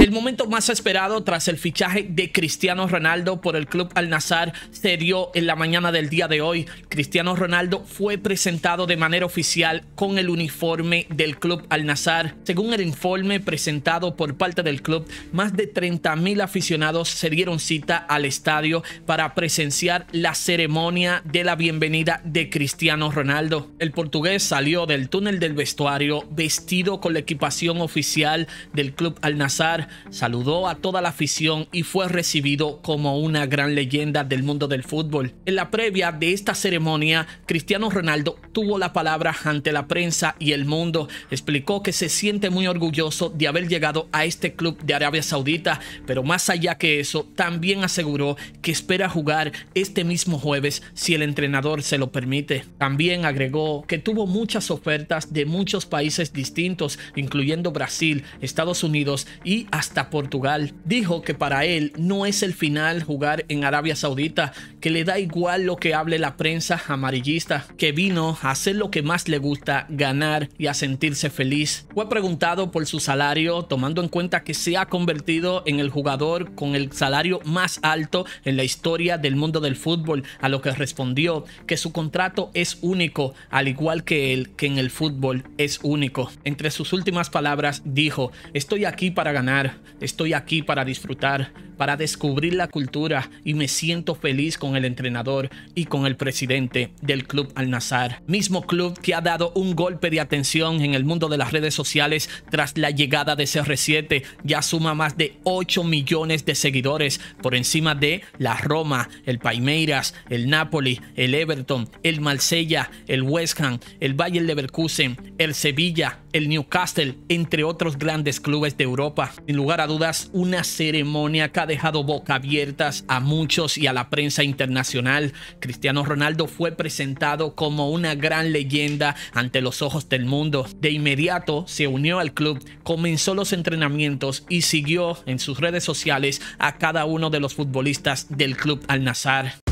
El momento más esperado tras el fichaje de Cristiano Ronaldo por el club Al Nazar se dio en la mañana del día de hoy. Cristiano Ronaldo fue presentado de manera oficial con el uniforme del club Al Nazar. Según el informe presentado por parte del club, más de 30 mil aficionados se dieron cita al estadio para presenciar la ceremonia de la bienvenida de Cristiano Ronaldo. El portugués salió del túnel del vestuario vestido con la equipación oficial del club Al Nazar saludó a toda la afición y fue recibido como una gran leyenda del mundo del fútbol. En la previa de esta ceremonia, Cristiano Ronaldo tuvo la palabra ante la prensa y el mundo. Explicó que se siente muy orgulloso de haber llegado a este club de Arabia Saudita, pero más allá que eso, también aseguró que espera jugar este mismo jueves si el entrenador se lo permite. También agregó que tuvo muchas ofertas de muchos países distintos, incluyendo Brasil, Estados Unidos y hasta Portugal. Dijo que para él no es el final jugar en Arabia Saudita que le da igual lo que hable la prensa amarillista, que vino a hacer lo que más le gusta, ganar y a sentirse feliz. Fue preguntado por su salario, tomando en cuenta que se ha convertido en el jugador con el salario más alto en la historia del mundo del fútbol, a lo que respondió que su contrato es único, al igual que él, que en el fútbol es único. Entre sus últimas palabras dijo, estoy aquí para ganar, estoy aquí para disfrutar, para descubrir la cultura y me siento feliz con el entrenador y con el presidente del club Al Nazar, mismo club que ha dado un golpe de atención en el mundo de las redes sociales tras la llegada de CR7, ya suma más de 8 millones de seguidores por encima de la Roma, el Palmeiras, el Napoli, el Everton, el Marsella, el West Ham, el Bayern Leverkusen, el Sevilla, el Newcastle, entre otros grandes clubes de Europa. Sin lugar a dudas, una ceremonia que ha dejado boca abiertas a muchos y a la prensa internacional. Cristiano Ronaldo fue presentado como una gran leyenda ante los ojos del mundo. De inmediato se unió al club, comenzó los entrenamientos y siguió en sus redes sociales a cada uno de los futbolistas del club Al Nazar.